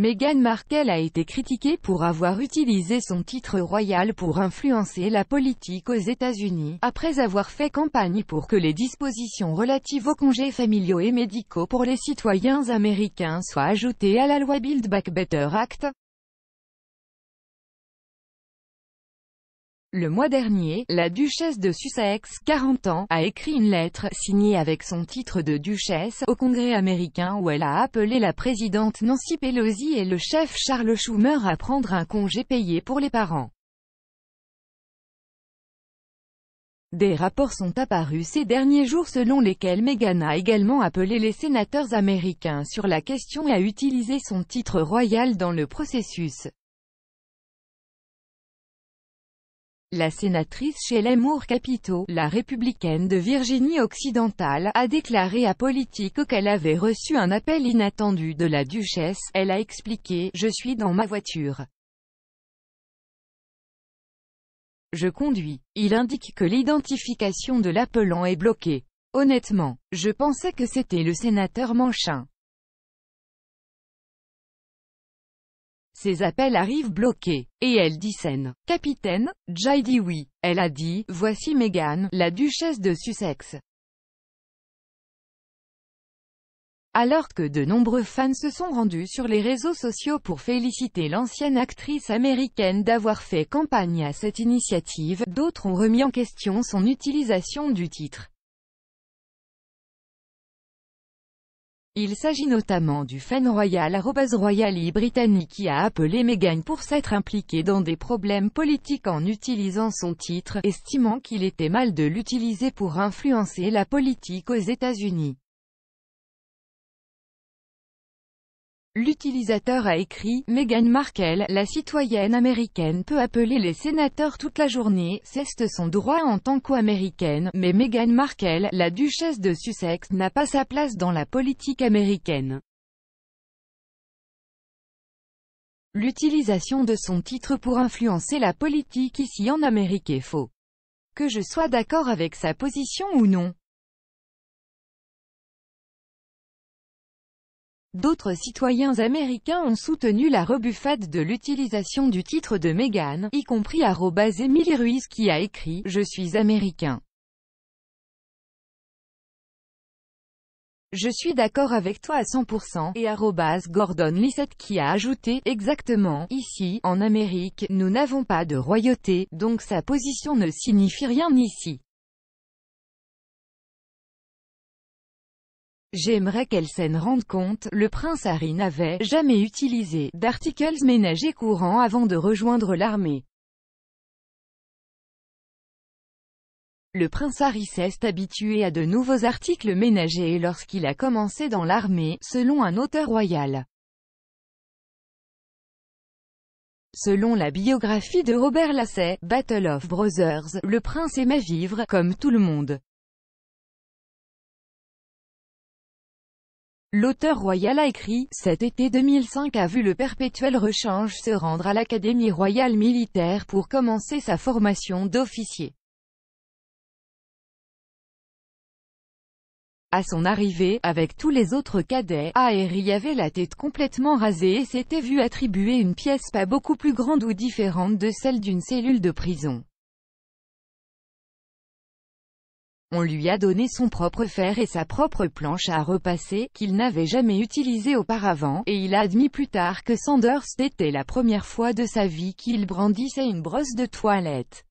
Meghan Markle a été critiquée pour avoir utilisé son titre royal pour influencer la politique aux États-Unis, après avoir fait campagne pour que les dispositions relatives aux congés familiaux et médicaux pour les citoyens américains soient ajoutées à la loi Build Back Better Act. Le mois dernier, la duchesse de Sussex, 40 ans, a écrit une lettre, signée avec son titre de duchesse, au Congrès américain où elle a appelé la présidente Nancy Pelosi et le chef Charles Schumer à prendre un congé payé pour les parents. Des rapports sont apparus ces derniers jours selon lesquels Meghan a également appelé les sénateurs américains sur la question et a utilisé son titre royal dans le processus. La sénatrice Shelley Moore Capito, la républicaine de Virginie-Occidentale, a déclaré à Politico qu'elle avait reçu un appel inattendu de la duchesse, elle a expliqué « Je suis dans ma voiture. Je conduis. » Il indique que l'identification de l'appelant est bloquée. Honnêtement, je pensais que c'était le sénateur Manchin. Ses appels arrivent bloqués, et elle dissène. Capitaine, Jai dit oui. Elle a dit, voici Meghan, la duchesse de Sussex. Alors que de nombreux fans se sont rendus sur les réseaux sociaux pour féliciter l'ancienne actrice américaine d'avoir fait campagne à cette initiative, d'autres ont remis en question son utilisation du titre. Il s'agit notamment du fan royal Royali britannique qui a appelé Meghan pour s'être impliqué dans des problèmes politiques en utilisant son titre, estimant qu'il était mal de l'utiliser pour influencer la politique aux États-Unis. L'utilisateur a écrit « Meghan Markle, la citoyenne américaine peut appeler les sénateurs toute la journée, c'est son droit en tant qu'américaine, mais Meghan Markle, la duchesse de Sussex, n'a pas sa place dans la politique américaine. » L'utilisation de son titre pour influencer la politique ici en Amérique est faux. Que je sois d'accord avec sa position ou non, D'autres citoyens américains ont soutenu la rebuffade de l'utilisation du titre de Meghan, y compris Emily Ruiz qui a écrit « Je suis américain. Je suis d'accord avec toi à 100%, et Gordon Lissette qui a ajouté, exactement, ici, en Amérique, nous n'avons pas de royauté, donc sa position ne signifie rien ici. J'aimerais qu'elle s'en rende compte, le prince Harry n'avait jamais utilisé d'articles ménagers courants avant de rejoindre l'armée. Le prince Harry s'est habitué à de nouveaux articles ménagers lorsqu'il a commencé dans l'armée, selon un auteur royal. Selon la biographie de Robert Lasset, Battle of Brothers, le prince aimait vivre, comme tout le monde. L'auteur royal a écrit « Cet été 2005 a vu le perpétuel rechange se rendre à l'Académie royale militaire pour commencer sa formation d'officier. À son arrivée, avec tous les autres cadets, Aéry avait la tête complètement rasée et s'était vu attribuer une pièce pas beaucoup plus grande ou différente de celle d'une cellule de prison. On lui a donné son propre fer et sa propre planche à repasser, qu'il n'avait jamais utilisé auparavant, et il a admis plus tard que Sanders était la première fois de sa vie qu'il brandissait une brosse de toilette.